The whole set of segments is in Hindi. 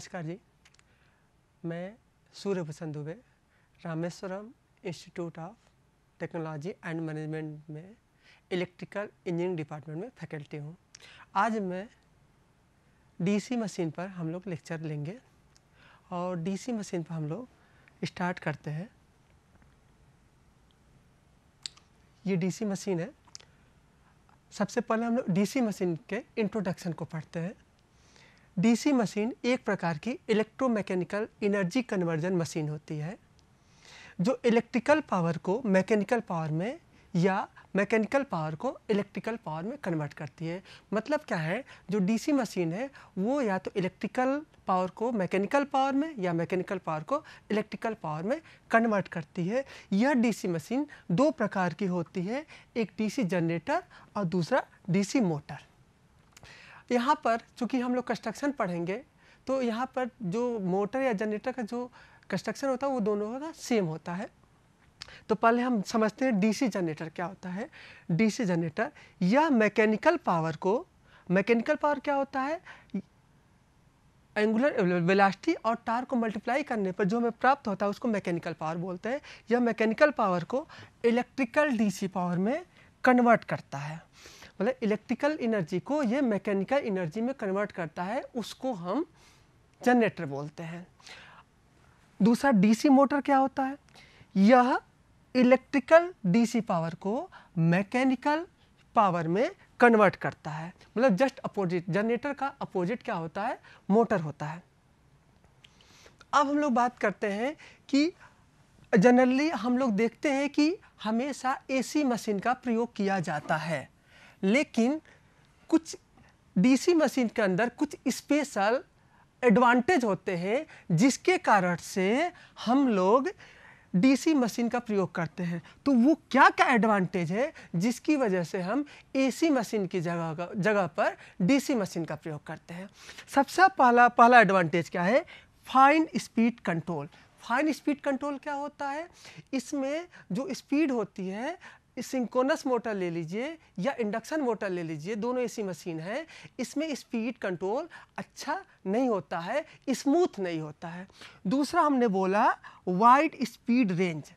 नमस्कार जी मैं Surya Prasanna Dubey Rameshwaram institute of technology and management में इलेक्ट्रिकल इंजीनियरिंग डिपार्टमेंट में फैकल्टी हूँ आज मैं डीसी मशीन पर हम लोग लेक्चर लेंगे और डीसी मशीन पर हम लोग स्टार्ट करते हैं ये डीसी मशीन है सबसे पहले हम लोग डी मशीन के इंट्रोडक्शन को पढ़ते हैं डीसी मशीन एक प्रकार की इलेक्ट्रोमैकेनिकल एनर्जी कन्वर्जन मशीन होती है जो इलेक्ट्रिकल पावर को मैकेनिकल पावर में या मैकेनिकल पावर को इलेक्ट्रिकल पावर में कन्वर्ट करती है मतलब क्या है जो डीसी मशीन है वो या तो इलेक्ट्रिकल पावर को मैकेनिकल पावर में या मैकेनिकल पावर को इलेक्ट्रिकल पावर में कन्वर्ट करती है यह डीसी मशीन दो प्रकार की होती है एक डीसी जनरेटर और दूसरा डीसी मोटर यहाँ पर चूँकि हम लोग कंस्ट्रक्शन पढ़ेंगे तो यहाँ पर जो मोटर या जनरेटर का जो कंस्ट्रक्शन होता है वो दोनों का सेम होता है तो पहले हम समझते हैं डीसी जनरेटर क्या होता है डीसी जनरेटर या मैकेनिकल पावर को मैकेनिकल पावर क्या होता है एंगुलर वेलासिटी और टार को मल्टीप्लाई करने पर जो हमें प्राप्त होता है उसको मैकेनिकल पावर बोलते हैं या मैकेनिकल पावर को इलेक्ट्रिकल डीसी पावर में कन्वर्ट करता है मतलब इलेक्ट्रिकल एनर्जी को ये मैकेनिकल एनर्जी में कन्वर्ट करता है उसको हम जनरेटर बोलते हैं दूसरा डीसी मोटर क्या होता है यह इलेक्ट्रिकल डीसी पावर को मैकेनिकल पावर में कन्वर्ट करता है मतलब जस्ट अपोजिट जनरेटर का अपोजिट क्या होता है मोटर होता है अब हम लोग बात करते हैं कि जनरली हम लोग देखते हैं कि हमेशा एसी मशीन का प्रयोग किया जाता है लेकिन कुछ डीसी मशीन के अंदर कुछ स्पेशल एडवांटेज होते हैं जिसके कारण से हम लोग डीसी मशीन का प्रयोग करते हैं तो वो क्या क्या एडवांटेज है जिसकी वजह से हम एसी मशीन की जगह जगह पर डीसी मशीन का प्रयोग करते हैं सबसे पहला पहला एडवांटेज क्या है fine speed control fine speed control क्या होता है इसमें जो स्पीड होती है सिंकोनस मोटर ले लीजिए या इंडक्शन मोटर ले लीजिए दोनों ऐसी मशीन है इसमें स्पीड कंट्रोल अच्छा नहीं होता है स्मूथ नहीं होता है दूसरा हमने बोला wide speed range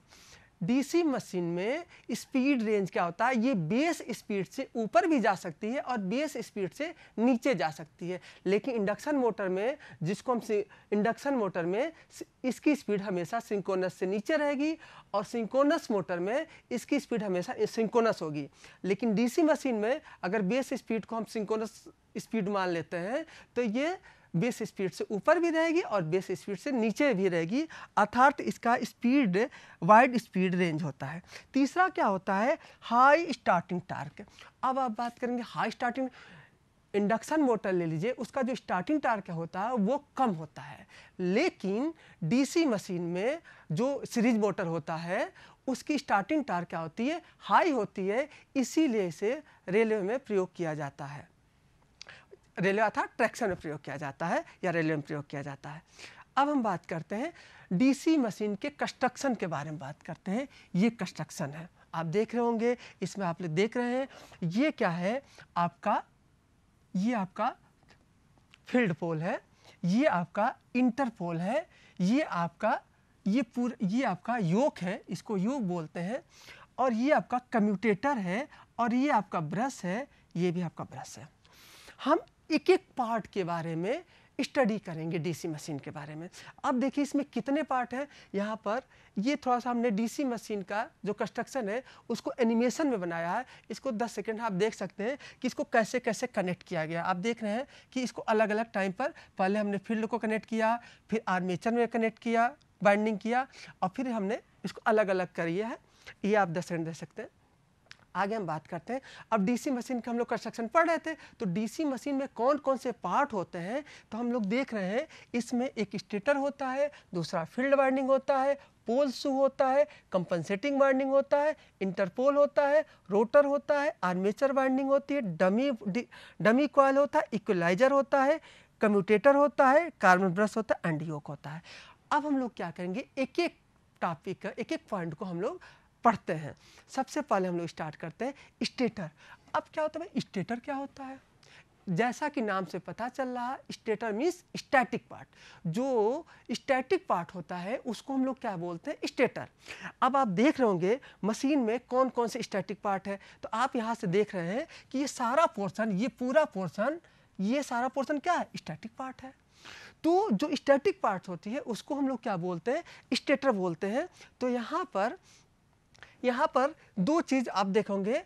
DC machine में स्पीड रेंज क्या होता है ये बेस स्पीड से ऊपर भी जा सकती है और बेस स्पीड से नीचे जा सकती है लेकिन इंडक्शन मोटर में जिसको हम इंडक्शन मोटर में इसकी स्पीड हमेशा सिंकोनस से नीचे रहेगी और सिंकोनस मोटर में इसकी स्पीड हमेशा सिंकोनस होगी लेकिन डीसी मशीन में अगर बेस स्पीड को हम सिंकोनस स्पीड मान लेते हैं तो ये बेस स्पीड से ऊपर भी रहेगी और बेस स्पीड से नीचे भी रहेगी अर्थात इसका स्पीड वाइड स्पीड रेंज होता है तीसरा क्या होता है हाई स्टार्टिंग टार्क अब आप बात करेंगे हाई स्टार्टिंग इंडक्शन मोटर ले लीजिए उसका जो स्टार्टिंग टार्क होता है वो कम होता है लेकिन डीसी मशीन में जो सीरीज मोटर होता है उसकी स्टार्टिंग टार्क क्या होती है हाई होती है इसीलिए इसे रेलवे में प्रयोग किया जाता है रेलवे अर्थात ट्रैक्शन में प्रयोग किया जाता है या रेलवे में प्रयोग किया जाता है अब हम बात करते हैं डीसी मशीन के कंस्ट्रक्शन के बारे में बात करते हैं ये कंस्ट्रक्शन है आप देख रहे होंगे इसमें आप लोग देख रहे हैं ये क्या है आपका ये आपका फील्ड पोल है ये आपका इंटर पोल है ये आपका ये पूर ये आपका योक है इसको योग बोलते हैं और ये आपका कम्यूटेटर है और ये आपका ब्रश है ये भी आपका ब्रश है हम एक एक पार्ट के बारे में स्टडी करेंगे डीसी मशीन के बारे में अब देखिए इसमें कितने पार्ट हैं यहाँ पर ये थोड़ा सा हमने डीसी मशीन का जो कंस्ट्रक्शन है उसको एनिमेशन में बनाया है इसको 10 सेकंड आप देख सकते हैं कि इसको कैसे कैसे कनेक्ट किया गया आप देख रहे हैं कि इसको अलग अलग टाइम पर पहले हमने फील्ड को कनेक्ट किया फिर आर्मेचर में कनेक्ट किया बाइंडिंग किया और फिर हमने इसको अलग अलग करिए है ये आप दस सेकेंड देख सकते हैं आगे हम बात करते हैं अब डीसी मशीन का हम लोग कंस्ट्रक्शन पढ़ रहे थे तो डीसी मशीन में कौन कौन से पार्ट होते हैं तो हम लोग देख रहे हैं इसमें एक स्टेटर होता है दूसरा फील्ड वर्निंग होता है पोल शू होता है कंपनसेटिंग वर्निंग होता है इंटरपोल होता है रोटर होता है आर्मेचर वर्निंग होती है डमी डमी क्वाल होता है इक्वलाइजर होता है कम्यूटेटर होता है कार्बन ब्रश होता है एंडियोक होता है अब हम लोग क्या करेंगे एक एक टॉपिक का एक एक पॉइंट को हम लोग पढ़ते हैं सबसे पहले हम लोग स्टार्ट करते हैं स्टेटर अब क्या होता है स्टेटर क्या होता है जैसा कि नाम से पता चल रहा है स्टेटर मीन्स स्टैटिक पार्ट जो स्टैटिक पार्ट होता है उसको हम लोग क्या बोलते हैं स्टेटर अब आप देख रहे होंगे मशीन में कौन कौन से स्टैटिक पार्ट है तो आप यहाँ से देख रहे हैं कि ये सारा पोर्सन ये पूरा पोर्सन ये सारा पोर्सन क्या है स्टैटिक पार्ट है तो जो स्टैटिक पार्ट होती है उसको हम लोग क्या बोलते हैं स्टेटर बोलते हैं तो यहाँ पर यहाँ पर दो चीज़ आप देखोगे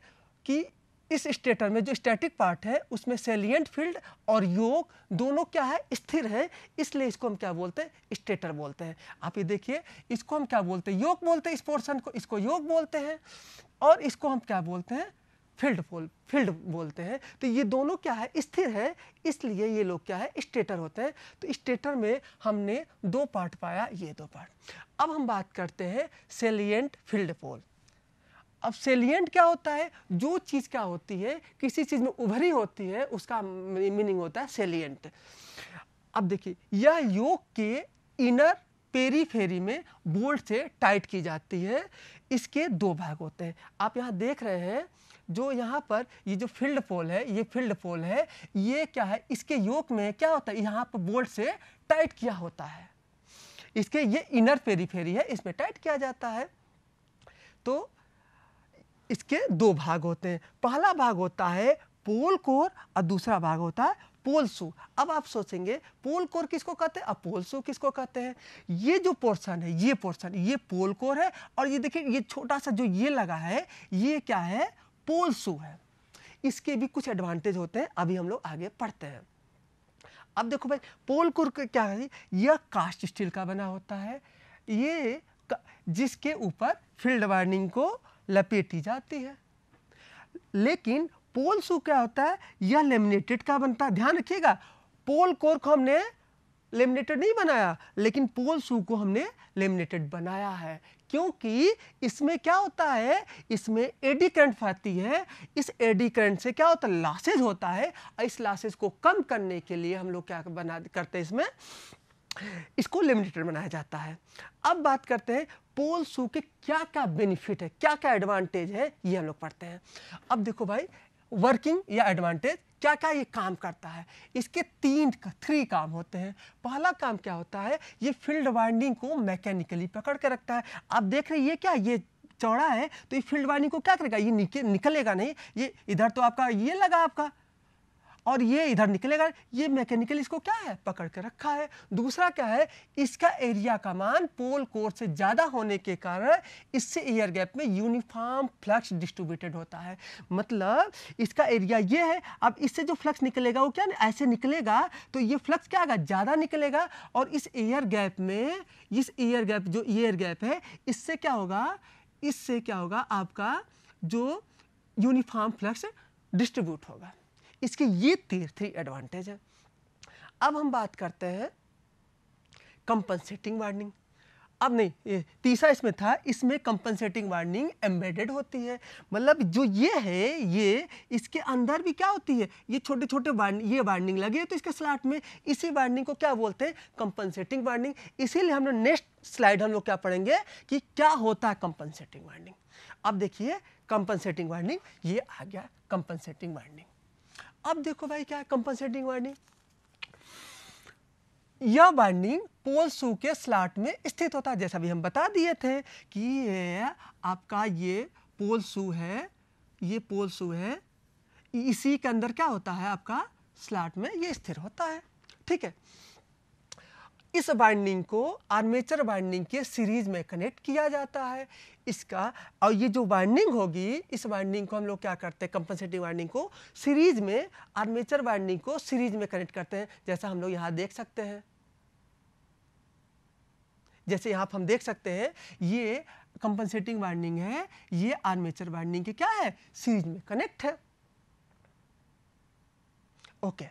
कि इस स्टेटर में जो स्टैटिक पार्ट है उसमें सेलियंट फील्ड और योग दोनों क्या है स्थिर है इसलिए इसको हम क्या बोलते हैं स्टेटर बोलते हैं आप ये देखिए इसको हम क्या बोलते हैं योग बोलते हैं इस पोर्सन को इसको योग बोलते हैं और इसको हम क्या बोलते हैं फील्ड बोल फील्ड बोलते हैं तो ये दोनों क्या है स्थिर है इसलिए ये लोग क्या है स्टेटर होते हैं तो स्टेटर में हमने दो पार्ट पाया ये दो पार्ट अब हम बात करते हैं सेलियंट फील्ड पोल अब सेलियंट क्या होता है जो चीज़ क्या होती है किसी चीज़ में उभरी होती है उसका मीनिंग होता है सेलियंट अब देखिए यह योग के इनर पेरीफेरी में बोल्ट से टाइट की जाती है इसके दो भाग होते हैं आप यहाँ देख रहे हैं जो यहाँ पर ये जो फील्ड पोल है ये फील्ड पोल है ये क्या है इसके योग में क्या होता है यहाँ पर बोल्ट से टाइट किया होता है इसके ये इनर पेरीफेरी है इसमें टाइट किया जाता है तो इसके दो भाग होते हैं पहला भाग होता है पोल कोर और दूसरा भाग होता है पोल सू अब आप सोचेंगे पोल कोर किसको कहते हैं अब पोल सू किसको कहते हैं ये जो पोर्शन है ये पोर्शन ये पोल कोर है और ये देखिए ये छोटा सा जो ये लगा है ये क्या है पोल सू है इसके भी कुछ एडवांटेज होते हैं अभी हम लोग आगे पढ़ते हैं अब देखो भाई पोल कोर क्या है यह कास्ट स्टील का बना होता है ये जिसके ऊपर फील्ड वार्निंग को लपेटी जाती है लेकिन पोल शू क्या होता है यह लेमिनेटेड का बनता है ध्यान रखिएगा पोल कोर को हमने लेमिनेटेड नहीं बनाया लेकिन पोल शू को हमने लेमिनेटेड बनाया है क्योंकि इसमें क्या होता है इसमें एडी करंट फैती है इस एडी करंट से क्या होता है लासेज होता है इस लासेज को कम करने के लिए हम लोग क्या बना करते हैं इसमें इसको लिमिटेड बनाया जाता है अब बात करते हैं पोल शू के क्या क्या बेनिफिट है क्या क्या एडवांटेज है ये हम लोग पढ़ते हैं अब देखो भाई वर्किंग या एडवांटेज क्या क्या ये काम करता है इसके तीन थ्री काम होते हैं पहला काम क्या होता है ये फील्ड वाइंडिंग को मैकेनिकली पकड़ के रखता है आप देख रहे हैं ये क्या ये चौड़ा है तो ये फील्ड वाइंडिंग को क्या करेगा ये निकलेगा नहीं ये इधर तो आपका ये लगा आपका और ये इधर निकलेगा ये मैकेनिकल इसको क्या है पकड़ के रखा है दूसरा क्या है इसका एरिया का मान पोल कोर से ज़्यादा होने के कारण इससे एयर गैप में यूनिफॉर्म फ्लक्स डिस्ट्रीब्यूटेड होता है मतलब इसका एरिया ये है अब इससे जो फ्लक्स निकलेगा वो क्या ऐसे निकलेगा तो ये फ्लक्स क्या आगा ज़्यादा निकलेगा और इस एयर गैप में इस एयर गैप जो एयर गैप है इससे क्या होगा इससे क्या होगा आपका जो यूनिफॉर्म फ्लक्स डिस्ट्रीब्यूट होगा इसके ये तीर थ्री एडवांटेज है अब हम बात करते हैं कंपनसेटिंग वार्निंग अब नहीं तीसरा इसमें था इसमें कंपनसेटिंग वार्निंग एम्बेडेड होती है मतलब जो ये है ये इसके अंदर भी क्या होती है ये छोटे छोटे वार्न ये वार्निंग लगी है तो इसके स्लाट में इसी वार्निंग को क्या बोलते हैं कंपनसेटिंग वार्निंग इसीलिए हम लोग नेक्स्ट स्लाइड हम लोग क्या पढ़ेंगे कि क्या होता है कंपनसेटिंग वार्निंग अब देखिए कंपनसेटिंग वार्निंग ये आ गया कंपनसेटिंग वार्निंग अब देखो भाई क्या है कंपनसेटिंग वाइंडिंग यह वाइंडिंग पोल सू के स्लॉट में स्थित होता है जैसा भी हम बता दिए थे कि ये आपका ये पोल सू है ये पोल सू है इसी के अंदर क्या होता है आपका स्लॉट में ये स्थिर होता है ठीक है इस बाइंडिंग को आर्मेचर बाइंडिंग के सीरीज में कनेक्ट किया जाता है इसका और ये जो बाइंडिंग होगी इस बाइंडिंग को हम लोग क्या करते हैं कंपनसेटिंग बाइंडिंग को सीरीज में आर्मेचर बाइंडिंग को सीरीज में कनेक्ट करते हैं जैसा हम लोग यहाँ देख सकते हैं जैसे यहाँ हम देख सकते हैं ये कंपनसेटिंग वाइंडिंग है ये आर्मेचर वाइंडिंग के क्या है सीरीज में कनेक्ट है ओके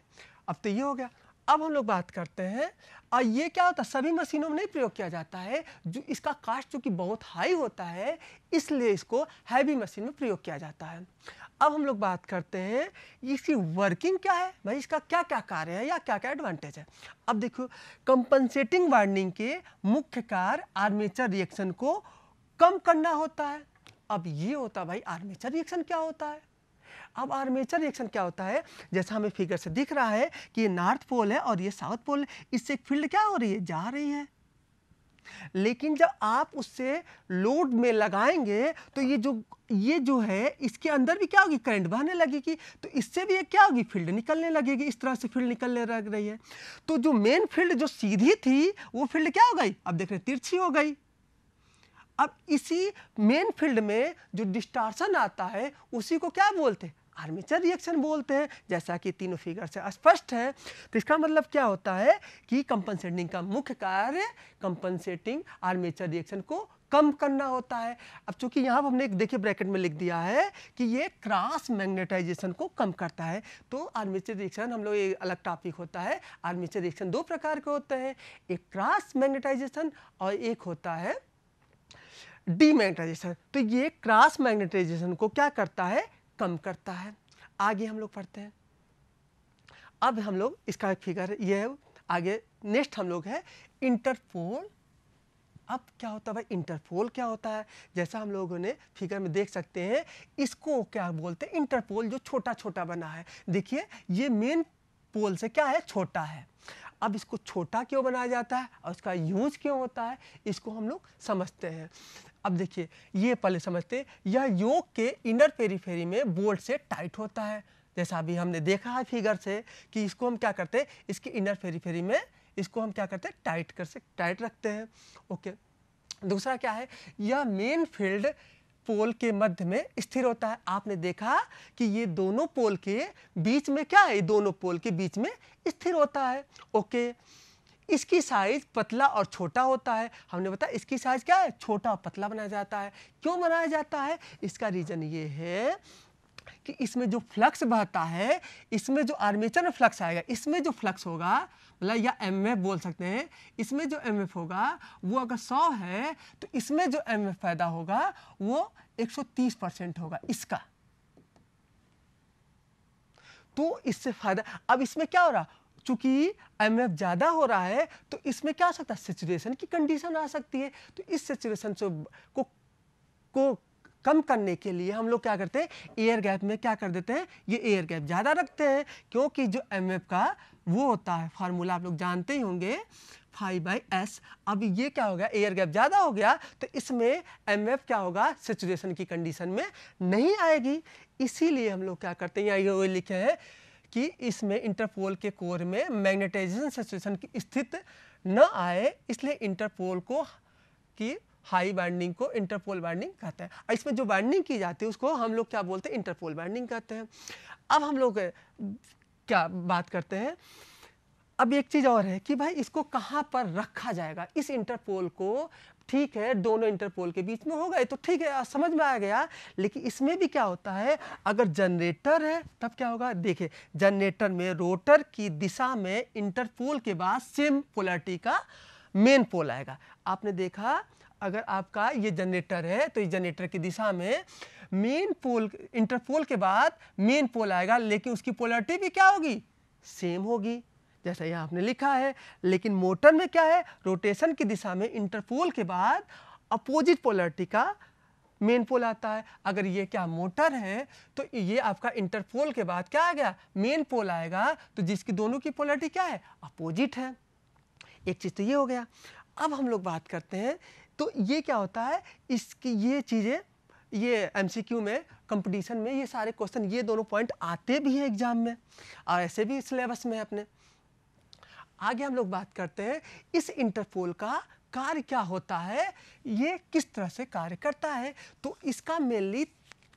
अब तो ये हो गया अब हम लोग बात करते हैं और ये क्या होता है सभी मशीनों में नहीं प्रयोग किया जाता है जो इसका कास्ट चूँकि बहुत हाई होता है इसलिए इसको हैवी मशीन में प्रयोग किया जाता है अब हम लोग बात करते हैं इसकी वर्किंग क्या है भाई इसका क्या क्या कार्य है या क्या क्या एडवांटेज है अब देखो कंपनसेटिंग वार्निंग के मुख्य कार्य आर्मेचर रिएक्शन को कम करना होता है अब ये होता भाई आर्मेचर रिएक्शन क्या होता है अब आर्मेचर रिएक्शन क्या होता है जैसा हमें फिगर से दिख रहा है कि ये नॉर्थ पोल है और ये साउथ पोल है इससे फील्ड क्या हो रही है जा रही है लेकिन जब आप उससे लोड में लगाएंगे तो ये जो ये जो है इसके अंदर भी क्या होगी करंट बहने लगेगी तो इससे भी ये क्या होगी फील्ड निकलने लगेगी इस तरह से फील्ड निकलने लग रही है तो जो मेन फील्ड जो सीधी थी वो फील्ड क्या हो गई अब देख रहे तिरछी हो गई अब इसी मेन फील्ड में जो डिस्टार्सन आता है उसी को क्या बोलते हैं आर्मेचर रिएक्शन बोलते हैं जैसा कि तीनों फिगर से स्पष्ट है तो इसका मतलब क्या होता है कि कंपनसेटिंग का मुख्य कार्य कंपनसेटिंग आर्मेचर रिएक्शन को कम करना होता है अब चूंकि यहाँ पर हमने देखिए ब्रैकेट में लिख दिया है कि ये क्रॉस मैग्नेटाइजेशन को कम करता है तो आर्मेचर रिएक्शन हम लोग एक अलग टॉपिक होता है आर्मेचर रिएक्शन दो प्रकार के होते हैं एक क्रॉस मैग्नेटाइजेशन और एक होता है डीमैग्नेटाइजेशन तो ये क्रॉस मैग्नेटाइजेशन को क्या करता है कम करता है आगे हम लोग पढ़ते हैं अब हम लोग इसका फिगर ये आगे नेक्स्ट हम लोग है इंटरपोल अब क्या होता है भाई इंटरपोल क्या होता है जैसा हम लोगों ने फिगर में देख सकते हैं इसको क्या बोलते हैं इंटरपोल जो छोटा छोटा बना है देखिए ये मेन पोल से क्या है छोटा है अब इसको छोटा क्यों बनाया जाता है और इसका यूज क्यों होता है इसको हम लोग समझते हैं अब देखिए ये पहले समझते यह योग के इनर पेरीफेरी में बोल्ट से टाइट होता है जैसा अभी हमने देखा है फिगर से कि इसको हम क्या करते हैं इसकी इनर पेरीफेरी में इसको हम क्या करते हैं टाइट कर से टाइट रखते हैं ओके दूसरा क्या है यह मेन फील्ड पोल के मध्य में स्थिर होता है आपने देखा कि ये दोनों पोल के बीच में क्या है दोनों पोल के बीच में स्थिर होता है ओके इसकी साइज पतला और छोटा होता है हमने बताया इसकी साइज क्या है छोटा और पतला बनाया जाता है क्यों बनाया जाता है इसका रीजन ये है कि इसमें जो फ्लक्स बहता है इसमें जो आर्मेचर में फ्लक्स आएगा इसमें जो फ्लक्स होगा मतलब या एम बोल सकते हैं इसमें जो एम होगा वो अगर 100 है तो इसमें जो एम पैदा होगा वो 130 परसेंट होगा इसका तो इससे फायदा अब इसमें क्या हो रहा चूंकि एम एफ ज़्यादा हो रहा है तो इसमें क्या आ सकता है सिचुएशन की कंडीशन आ सकती है तो इस से को को कम करने के लिए हम लोग क्या करते हैं एयर गैप में क्या कर देते हैं ये एयर गैप ज़्यादा रखते हैं क्योंकि जो एम एफ का वो होता है फार्मूला आप लोग जानते ही होंगे फाइव बाई एस अब ये क्या हो गया एयर गैप ज़्यादा हो गया तो इसमें एम एफ क्या होगा सिचुएशन की कंडीशन में नहीं आएगी इसीलिए हम लोग क्या करते हैं यहाँ ये लिखे हैं कि इसमें इंटरपोल के कोर में मैग्नेटाइजेशन सिचुएशन की स्थिति न आए इसलिए इंटरपोल को की हाई बाइंडिंग को इंटरपोल बाइंडिंग कहते हैं इसमें जो बाइंडिंग की जाती है उसको हम लोग क्या बोलते हैं इंटरपोल बाइंडिंग कहते हैं अब हम लोग क्या बात करते हैं अब एक चीज़ और है कि भाई इसको कहाँ पर रखा जाएगा इस इंटरपोल को ठीक है दोनों इंटरपोल के बीच में हो गए तो ठीक है समझ में आ गया लेकिन इसमें भी क्या होता है अगर जनरेटर है तब क्या होगा देखिए जनरेटर में रोटर की दिशा में इंटरपोल के बाद सेम पोलरिटी का मेन पोल आएगा आपने देखा अगर आपका ये जनरेटर है तो ये जनरेटर की दिशा में मेन पोल इंटरपोल के बाद मेन पोल आएगा लेकिन उसकी पोलरिटी भी क्या होगी सेम होगी जैसा यहाँ आपने लिखा है लेकिन मोटर में क्या है रोटेशन की दिशा में इंटरपोल के बाद अपोजिट पोलरिटी का मेन पोल आता है अगर ये क्या मोटर है तो ये आपका इंटरपोल के बाद क्या आ गया मेन पोल आएगा तो जिसकी दोनों की पोलरिटी क्या है अपोजिट है एक चीज़ तो ये हो गया अब हम लोग बात करते हैं तो ये क्या होता है इसकी ये चीज़ें ये क्यू में कंपटीशन में ये सारे क्वेश्चन ये दोनों पॉइंट आते भी हैं एग्जाम में और ऐसे भी सिलेबस में है अपने आगे हम लोग बात करते हैं इस इंटरपोल का कार्य क्या होता है ये किस तरह से कार्य करता है तो इसका मेनली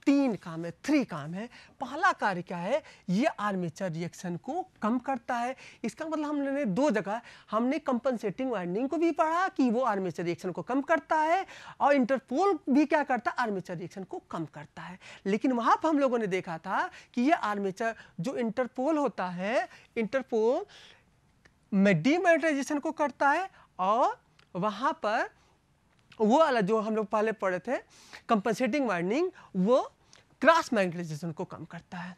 तीन काम है थ्री काम है पहला कार्य क्या है ये आर्मेचर रिएक्शन को कम करता है इसका मतलब हमने दो जगह हमने कंपनसेटिंग वाइंडिंग को भी पढ़ा कि वो आर्मेचर रिएक्शन को कम करता है और इंटरपोल भी क्या करता है आर्मेचर रिएक्शन को कम करता है लेकिन वहाँ पर हम लोगों ने देखा था कि ये आर्मेचर जो इंटरपोल होता है इंटरपोल में डीमेटाइजेशन को करता है और वहाँ पर वो वाला जो हम लोग पहले पढ़े थे कंपनसेटिंग वाइंडिंग वो क्रॉस मैग्नेटाइजेशन को कम करता है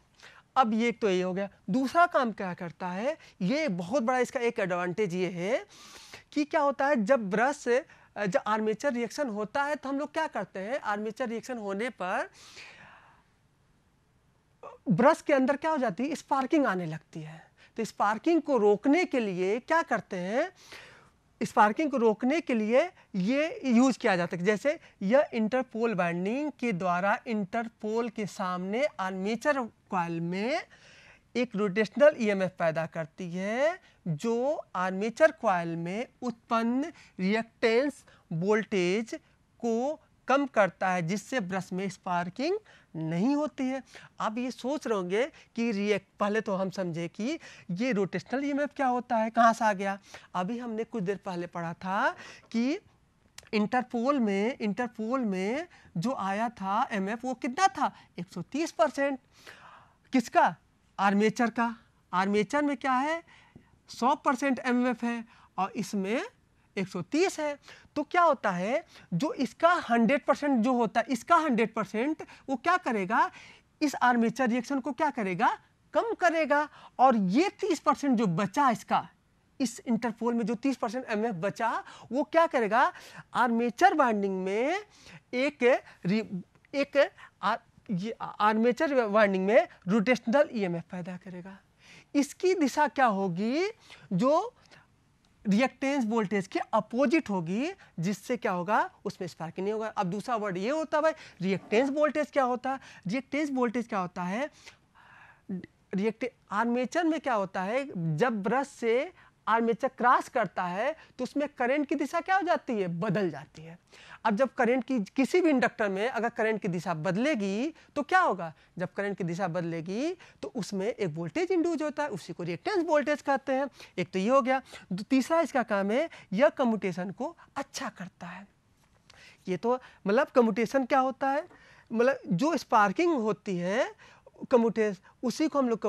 अब ये तो ये हो गया दूसरा काम क्या करता है ये बहुत बड़ा इसका एक एडवांटेज ये है कि क्या होता है जब ब्रश से जब आर्मेचर रिएक्शन होता है तो हम लोग क्या करते हैं आर्मेचर रिएक्शन होने पर ब्रश के अंदर क्या हो जाती है स्पार्किंग आने लगती है तो स्पार्किंग को रोकने के लिए क्या करते हैं स्पार्किंग को रोकने के लिए ये यूज किया जाता है जैसे यह इंटरपोल बाइंडिंग के द्वारा इंटरपोल के सामने आर्मेचर कॉल में एक रोटेशनल ईएमएफ पैदा करती है जो आर्मेचर कॉयल में उत्पन्न रिएक्टेंस वोल्टेज को कम करता है जिससे ब्रश में स्पार्किंग नहीं होती है आप ये सोच रहे होंगे कि रिएक्ट पहले तो हम समझे कि ये रोटेशनल ई क्या होता है कहाँ से आ गया अभी हमने कुछ देर पहले पढ़ा था कि इंटरपोल में इंटरपोल में जो आया था एम वो कितना था 130 परसेंट किसका आर्मेचर का आर्मेचर में क्या है 100 परसेंट एम है और इसमें 130 है तो क्या होता है जो इसका 100 परसेंट जो होता है इसका 100 परसेंट वो क्या करेगा इस आर्मेचर रिएक्शन को क्या करेगा कम करेगा और ये 30 परसेंट जो बचा इसका इस इंटरपोल में जो 30 परसेंट एम बचा वो क्या करेगा आर्मेचर बाइंडिंग में एक एक आर, ये आर्मेचर वाइंडिंग में रोटेशनल ईएमएफ e पैदा करेगा इसकी दिशा क्या होगी जो रिएक्टेंस वोल्टेज के अपोजिट होगी जिससे क्या होगा उसमें स्पार्क नहीं होगा अब दूसरा वर्ड ये होता है भाई रिएक्टेंस वोल्टेज क्या होता है रिएक्टेंस वोल्टेज क्या होता है रिएक्टे आर्मेचर में क्या होता है जब ब्रश से आर्मेचर क्रॉस करता है तो उसमें करंट की दिशा क्या हो जाती है बदल जाती है अब जब करंट की किसी भी इंडक्टर में अगर करंट की दिशा बदलेगी तो क्या होगा जब करंट की दिशा बदलेगी तो उसमें एक वोल्टेज इंड्यूज होता है उसी को रिएक्टेंस वोल्टेज कहते हैं एक तो ये हो गया तो तीसरा इसका काम है यह कम्यूटेशन को अच्छा करता है ये तो मतलब कम्यूटेशन क्या होता है मतलब जो स्पार्किंग होती है कम्यूटेस उसी को हम लोग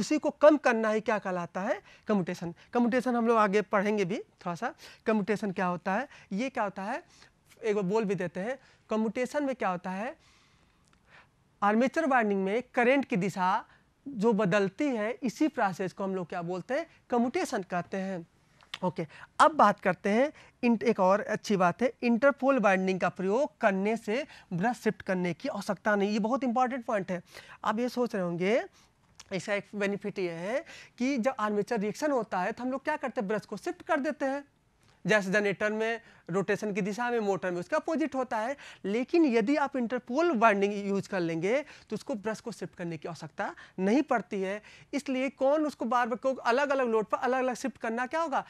उसी को कम करना ही क्या कहलाता है कम्यूटेशन कम्यूटेशन हम लोग आगे पढ़ेंगे भी थोड़ा सा कम्यूटेशन क्या होता है ये क्या होता है एक बार बोल भी देते हैं कम्यूटेशन में क्या होता है आर्मेचर वार्निंग में करेंट की दिशा जो बदलती है इसी प्रोसेस को हम लोग क्या बोलते हैं कम्यूटेशन कहते हैं ओके अब बात करते हैं एक और अच्छी बात है इंटरपोल बाइंडिंग का प्रयोग करने से ब्रश शिफ्ट करने की आवश्यकता नहीं ये बहुत इंपॉर्टेंट पॉइंट है आप ये सोच रहे होंगे इसका एक बेनिफिट ये है कि जब आर्मेचर रिएक्शन होता है तो हम लोग क्या करते हैं ब्रश को शिफ्ट कर देते हैं जैसे जनरेटर में रोटेशन की दिशा में मोटर में उसका अपोजिट होता है लेकिन यदि आप इंटरपोल वाइंडिंग यूज कर लेंगे तो उसको ब्रश को शिफ्ट करने की आवश्यकता नहीं पड़ती है इसलिए कौन उसको बार बार को अलग अलग लोड पर अलग अलग शिफ्ट करना क्या होगा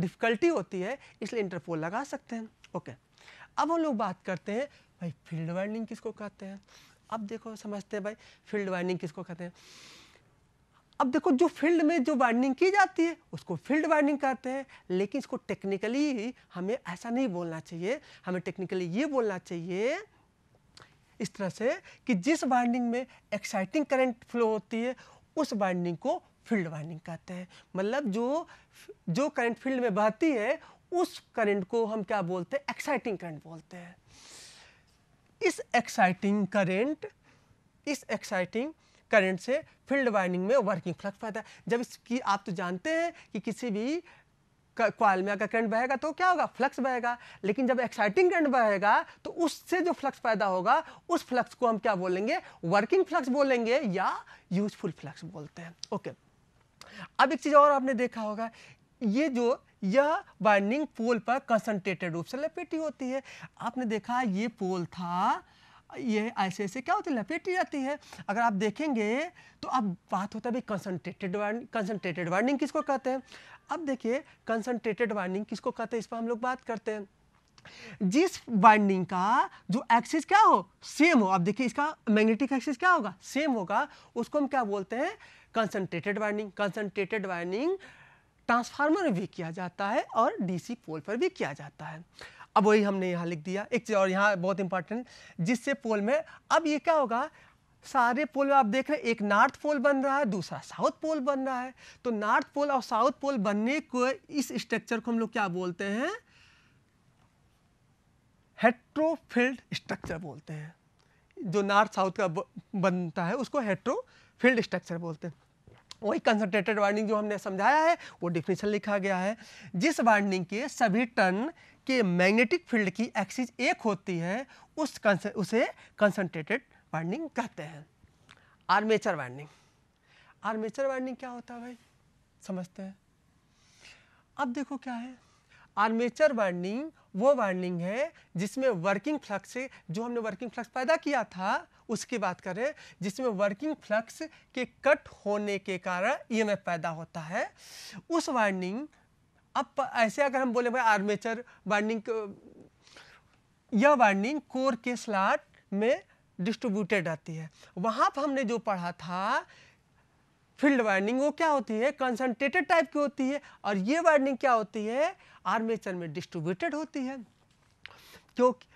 डिफ़िकल्टी होती है इसलिए इंटरपोल लगा सकते हैं ओके अब हम लोग बात करते हैं भाई फील्ड वाइंडिंग किसको कहते हैं अब देखो समझते हैं भाई फील्ड वाइंडिंग किसको कहते हैं अब देखो जो फील्ड में जो वाइंडिंग की जाती है उसको फील्ड वाइंडिंग कहते हैं लेकिन इसको टेक्निकली हमें ऐसा नहीं बोलना चाहिए हमें टेक्निकली ये बोलना चाहिए इस तरह से कि जिस वाइंडिंग में एक्साइटिंग करंट फ्लो होती है उस वाइंडिंग को फील्ड वाइंडिंग कहते हैं मतलब जो जो करंट फील्ड में बहती है उस करंट को हम क्या बोलते हैं एक्साइटिंग करंट बोलते हैं इस एक्साइटिंग करंट इस एक्साइटिंग करंट से फील्ड वाइंडिंग में वर्किंग फ्लक्स पैदा जब इसकी आप तो जानते हैं कि किसी भी क्वाल में अगर करंट बहेगा तो क्या होगा फ्लक्स बहेगा लेकिन जब एक्साइटिंग करंट बहेगा तो उससे जो फ्लक्स पैदा होगा उस फ्लक्स को हम क्या बोलेंगे वर्किंग फ्लक्स बोलेंगे या यूजफुल फ्लक्स बोलते हैं ओके okay. अब एक चीज़ और आपने देखा होगा ये जो यह बाइंडिंग पोल पर कंसंट्रेटेड रूप से लपेटी होती है आपने देखा ये पोल था ये ऐसे ऐसे क्या होती है लपेटी जाती है अगर आप देखेंगे तो अब बात होता है कंसंट्रेटेड कंसनट्रेटेड कंसनट्रेटेड वार्निंग किसको कहते हैं अब देखिए कंसंट्रेटेड वाइंडिंग किसको कहते हैं इस पर हम लोग बात करते हैं जिस बाइंडिंग का जो एक्सिस क्या हो सेम हो अब देखिए इसका मैग्नेटिक एक्सिस क्या होगा सेम होगा उसको हम क्या बोलते हैं concentrated winding concentrated winding transformer में भी किया जाता है और डीसी पोल पर भी किया जाता है अब वही हमने यहाँ लिख दिया एक चीज़ और यहाँ बहुत इंपॉर्टेंट जिससे पोल में अब ये क्या होगा सारे पोल में आप देख रहे हैं एक नॉर्थ पोल बन रहा है दूसरा साउथ पोल बन रहा है तो नॉर्थ पोल और साउथ पोल बनने को इस स्ट्रक्चर को हम लोग क्या बोलते हैं हेट्रोफिल्ड स्ट्रक्चर बोलते हैं जो नॉर्थ साउथ का बनता है उसको हेट्रो फील्ड स्ट्रक्चर बोलते हैं वही कंसनट्रेटेड वार्निंग जो हमने समझाया है वो डिफिनेशन लिखा गया है जिस वार्निंग के सभी टर्न के मैग्नेटिक फील्ड की एक्सिस एक होती है उस उसे कंसनट्रेटेड वार्निंग कहते हैं आर्मेचर वार्निंग आर्मेचर वार्निंग क्या होता है भाई समझते हैं अब देखो क्या है आर्मेचर वार्निंग वो वार्निंग है जिसमें वर्किंग फ्लक्स जो हमने वर्किंग फ्लक्स पैदा किया था उसकी बात करें जिसमें वर्किंग फ्लक्स के कट होने के कारण एफ पैदा होता है उस वाइंडिंग अब ऐसे अगर हम बोले भाई आर्मेचर वाइंडिंग यह वाइंडिंग कोर के स्लाट में डिस्ट्रीब्यूटेड रहती है वहाँ पर हमने जो पढ़ा था फील्ड वाइंडिंग वो क्या होती है कंसनट्रेटेड टाइप की होती है और ये वाइंडिंग क्या होती है आर्मेचर में डिस्ट्रीब्यूटेड होती है क्योंकि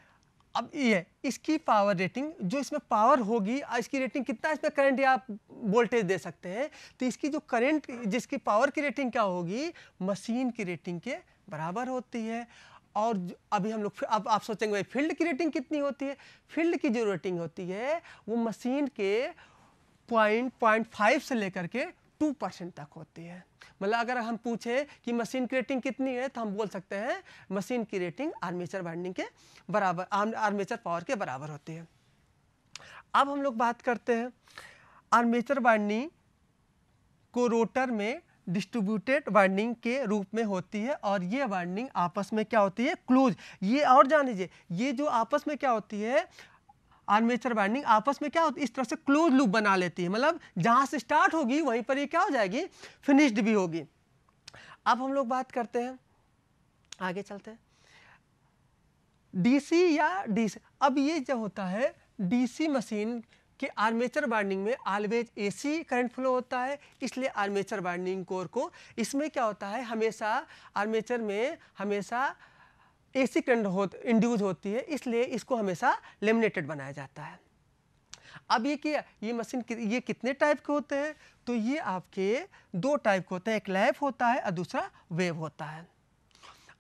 अब ये इसकी पावर रेटिंग जो इसमें पावर होगी इसकी रेटिंग कितना इसमें करंट या आप वोल्टेज दे सकते हैं तो इसकी जो करंट जिसकी पावर की रेटिंग क्या होगी मशीन की रेटिंग के बराबर होती है और अभी हम लोग अब आप सोचेंगे भाई फील्ड की रेटिंग कितनी होती है फील्ड की जो रेटिंग होती है वो मशीन के पॉइंट पॉइंट फाइव से लेकर के टू परसेंट तक होती है मतलब अगर हम पूछे कि मशीन की रेटिंग कितनी है तो हम बोल सकते हैं मशीन की रेटिंग आर्मेचर वाइंडिंग के बराबर आर्मेचर पावर के बराबर होती है अब हम लोग बात करते हैं आर्मेचर वाइंडिंग को रोटर में डिस्ट्रीब्यूटेड वाइंडिंग के रूप में होती है और ये वाइंडिंग आपस में क्या होती है क्लोज ये और जान लीजिए ये जो आपस में क्या होती है आर्मेचर बाइंडिंग आपस में क्या होती इस तरह से क्लोज लूप बना लेती है मतलब जहाँ से स्टार्ट होगी वहीं पर ये क्या हो जाएगी फिनिश्ड भी होगी अब हम लोग बात करते हैं आगे चलते हैं डीसी या डीसी अब ये जो होता है डीसी मशीन के आर्मेचर बाइंडिंग में ऑलवेज एसी करंट फ्लो होता है इसलिए आर्मेचर बाइंडिंग कोर को इसमें क्या होता है हमेशा आर्मेचर में हमेशा एसी करंट हो इंड्यूज होती है इसलिए इसको हमेशा लेमिनेटेड बनाया जाता है अब ये क्या ये मशीन कि, ये कितने टाइप के होते हैं तो ये आपके दो टाइप के होते हैं एक लैफ होता है और दूसरा वेव होता है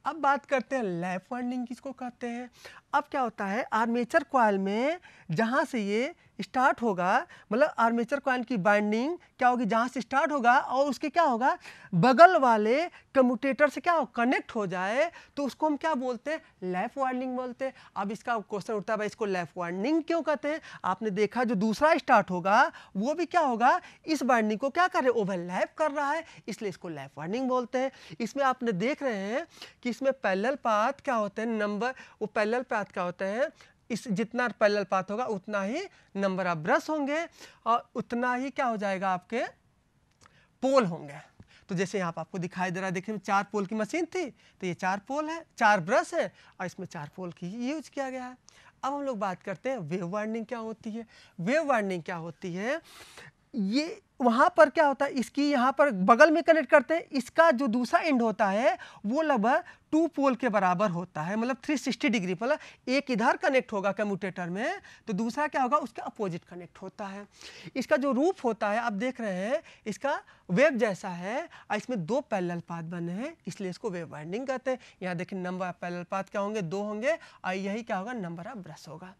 अब बात करते हैं लैफ वाइंडिंग किसको कहते हैं अब क्या होता है आर्मेचर कॉयल में जहाँ से ये स्टार्ट होगा मतलब आर्मेचर कॉइल की बाइंडिंग क्या होगी जहाँ से स्टार्ट होगा और उसके क्या होगा बगल वाले कम्यूटेटर से क्या हो कनेक्ट हो जाए तो उसको हम क्या बोलते हैं लेफ वाइंडिंग बोलते हैं अब इसका क्वेश्चन उठता है भाई इसको लेफ वाइंडिंग क्यों कहते हैं आपने देखा जो दूसरा स्टार्ट होगा वो भी क्या होगा इस बाइंडिंग को क्या कर रहे ओवरलैप कर रहा है इसलिए इसको लेफ वाइंडिंग बोलते हैं इसमें आपने देख रहे हैं कि इसमें पैलल पाथ क्या होते हैं नंबर वो पैलल पाथ क्या होते हैं इस जितना पैरल पाथ होगा उतना ही नंबर ऑफ ब्रश होंगे और उतना ही क्या हो जाएगा आपके पोल होंगे तो जैसे यहाँ पर आपको दिखाई दे रहा है देखिए चार पोल की मशीन थी तो ये चार पोल है चार ब्रश है और इसमें चार पोल की यूज किया गया है अब हम लोग बात करते हैं वेव वार्निंग क्या होती है वेव वार्निंग क्या होती है ये वहाँ पर क्या होता है इसकी यहाँ पर बगल में कनेक्ट करते हैं इसका जो दूसरा एंड होता है वो लगभग टू पोल के बराबर होता है मतलब 360 डिग्री मतलब एक इधर कनेक्ट होगा कम्यूटेटर में तो दूसरा क्या होगा उसके अपोजिट कनेक्ट होता है इसका जो रूप होता है आप देख रहे हैं इसका वेब जैसा है इसमें दो पैलल पाथ बने हैं इसलिए इसको वेब वाइंडिंग कहते हैं यहाँ देखिए नंबर पैलल पाथ क्या होंगे दो होंगे और यही क्या होगा नंबर ऑफ ब्रश होगा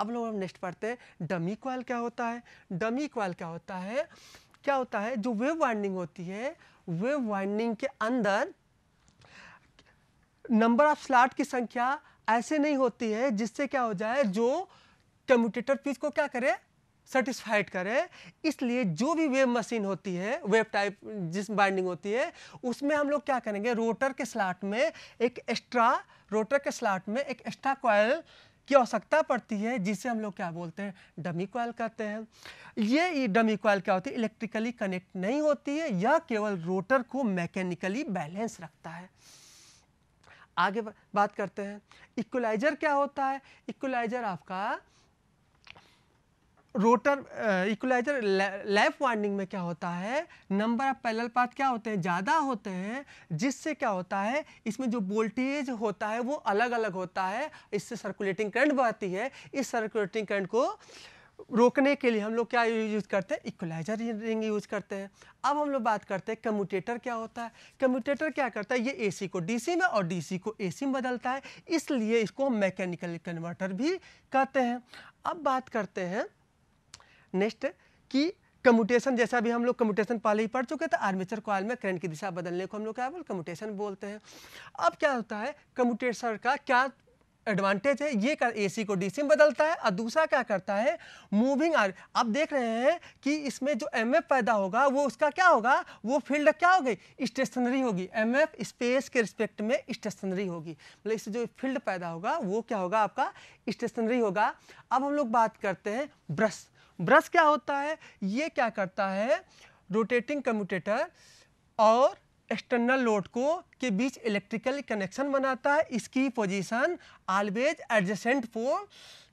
अब लोग हम नेक्स्ट पढ़ते हैं डमी क्वाइल क्या होता है डमी क्वाइल क्या होता है क्या होता है जो वेव वाइंडिंग होती है वेव वाइंडिंग के अंदर नंबर ऑफ स्लॉट की संख्या ऐसे नहीं होती है जिससे क्या हो जाए जो कम्यूटेटर पीस को क्या करे सेटिस्फाइड करे इसलिए जो भी वेव मशीन होती है वेव टाइप जिस बाइंडिंग होती है उसमें हम लोग क्या करेंगे रोटर के स्लॉट में एक एक्स्ट्रा रोटर के स्लॉट में एक एक्स्ट्रा कॉयल की आवश्यकता पड़ती है जिसे हम लोग क्या बोलते हैं डमी कॉयल कहते हैं ये डमी कॉयल क्या होती है इलेक्ट्रिकली कनेक्ट नहीं होती है यह केवल रोटर को मैकेनिकली बैलेंस रखता है आगे बात करते हैं इक्वलाइजर क्या होता है इक्वलाइजर आपका रोटर इक्वलाइजर लैप वाइंडिंग में क्या होता है नंबर ऑफ पैरेलल पाथ क्या होते हैं ज़्यादा होते हैं जिससे क्या होता है इसमें जो वोल्टेज होता है वो अलग अलग होता है इससे सर्कुलेटिंग करंट बहती है इस सर्कुलेटिंग करंट को रोकने के लिए हम लोग क्या यूज करते हैं इक्वलाइजर रिंग यूज करते हैं अब हम लोग बात करते हैं कम्यूटेटर क्या होता है कम्यूटेटर क्या करता है ये एसी को डीसी में और डीसी को एसी में बदलता है इसलिए इसको हम मैकेनिकल कन्वर्टर भी कहते हैं अब बात करते हैं नेक्स्ट कि कम्यूटेशन जैसा भी हम लोग कम्यूटेशन पहले ही पढ़ चुके थे आर्मेचर कॉल में करंट की दिशा बदलने को हम लोग क्या बोल कम्यूटेशन बोलते हैं अब क्या होता है कम्यूटेशन का क्या एडवांटेज है ये कर एसी को डीसी में बदलता है और दूसरा क्या करता है मूविंग आर आप देख रहे हैं कि इसमें जो एम पैदा होगा वो उसका क्या होगा वो फील्ड क्या हो गई स्टेशनरी होगी एम स्पेस के रिस्पेक्ट में स्टेशनरी होगी मतलब इससे जो फील्ड पैदा होगा वो क्या होगा आपका स्टेशनरी होगा अब हम लोग बात करते हैं ब्रश ब्रश क्या होता है ये क्या करता है रोटेटिंग कम्यूटेटर और एक्सटर्नल लोड को के बीच इलेक्ट्रिकल कनेक्शन बनाता है इसकी पोजीशन ऑलवेज एडजेसेंट पोल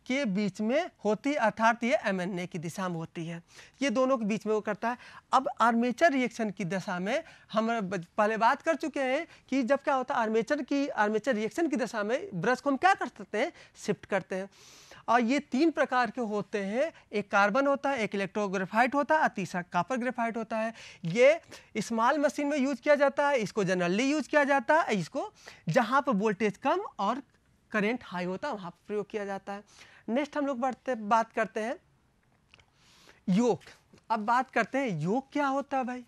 के बीच में होती है अर्थात ये एम एन ए की दिशा में होती है ये दोनों के बीच में वो करता है अब आर्मेचर रिएक्शन की दशा में हम पहले बात कर चुके हैं कि जब क्या होता है आर्मेचर की आर्मेचर रिएक्शन की दशा में ब्रश को हम क्या कर सकते हैं शिफ्ट करते हैं और ये तीन प्रकार के होते हैं एक कार्बन होता है एक इलेक्ट्रोग्रेफाइट होता है और तीसरा कापर ग्रेफाइट होता है ये स्मॉल मशीन में यूज किया जाता है इसको जनरली यूज किया जाता है इसको जहाँ पर वोल्टेज कम और करेंट हाई होता है वहाँ पर प्रयोग किया जाता है नेक्स्ट हम लोग बढ़ते बात करते हैं योग अब बात करते हैं योग क्या होता है भाई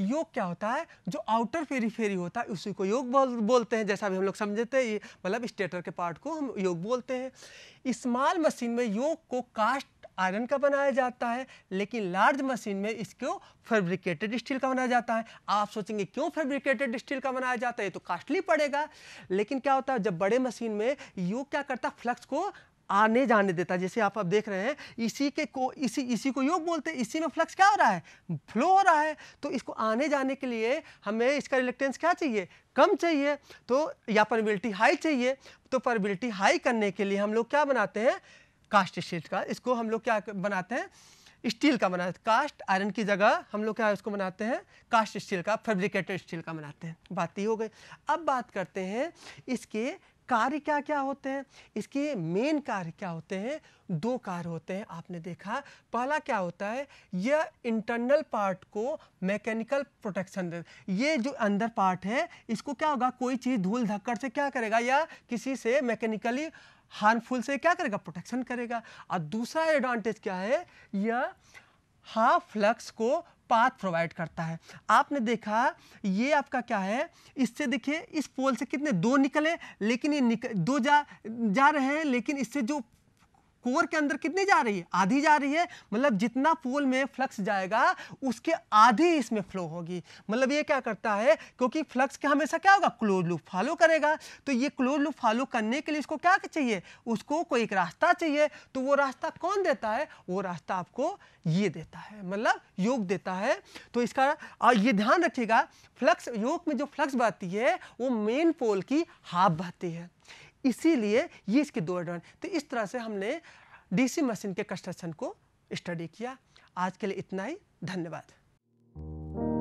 योग क्या होता है जो आउटर पेरीफेरी होता है उसी को योग बोल बोलते हैं जैसा भी हम लोग समझते हैं मतलब स्टेटर के पार्ट को हम योग बोलते हैं स्मॉल मशीन में योग को कास्ट आयरन का बनाया जाता है लेकिन लार्ज मशीन में इसको फैब्रिकेटेड स्टील का बनाया जाता है आप सोचेंगे क्यों फैब्रिकेटेड स्टील का बनाया जाता है ये तो कास्टली पड़ेगा लेकिन क्या होता है जब बड़े मशीन में योग क्या करता है फ्लक्स को आने जाने देता जैसे आप अब देख रहे हैं इसी के को इसी इसी को योग बोलते हैं इसी में फ्लक्स क्या हो रहा है फ्लो हो रहा है तो इसको आने जाने के लिए हमें इसका रिलेक्टेंस क्या चाहिए कम चाहिए तो या परबिलिटी हाई चाहिए तो परबिलिटी हाई करने के लिए हम लोग क्या बनाते हैं कास्ट शीट का इसको हम लोग क्या बनाते हैं स्टील का बनाते कास्ट आयरन की जगह हम लोग क्या इसको बनाते हैं कास्ट स्टील का फेब्रिकेटेड स्टील का बनाते हैं बात ही हो गई अब बात करते हैं इसके कार्य क्या क्या होते हैं इसके मेन कार्य क्या होते हैं दो कार्य होते हैं आपने देखा पहला क्या होता है यह इंटरनल पार्ट को मैकेनिकल प्रोटेक्शन दे ये जो अंदर पार्ट है इसको क्या होगा कोई चीज़ धूल धक्कड़ से क्या करेगा या किसी से मैकेनिकली हार्मफुल से क्या करेगा प्रोटेक्शन करेगा और दूसरा एडवांटेज क्या है यह हाफ फ्लक्स को पाथ प्रोवाइड करता है आपने देखा ये आपका क्या है इससे देखिए इस पोल से कितने दो निकले लेकिन ये निक, दो जा जा रहे हैं लेकिन इससे जो कोर के अंदर कितनी जा रही है आधी जा रही है मतलब जितना पोल में फ्लक्स जाएगा उसके आधी इसमें फ्लो होगी मतलब ये क्या करता है क्योंकि फ्लक्स का हमेशा क्या होगा क्लोज लूप फॉलो करेगा तो ये क्लोज लूप फॉलो करने के लिए इसको क्या चाहिए उसको कोई एक रास्ता चाहिए तो वो रास्ता कौन देता है वो रास्ता आपको ये देता है मतलब योग देता है तो इसका और ये ध्यान रखिएगा फ्लक्स योग में जो फ्लक्स बहती है वो मेन पोल की हाफ बहती है इसीलिए ये इसकी दो एडवांट तो इस तरह से हमने डीसी मशीन के कंस्ट्रक्शन को स्टडी किया आज के लिए इतना ही धन्यवाद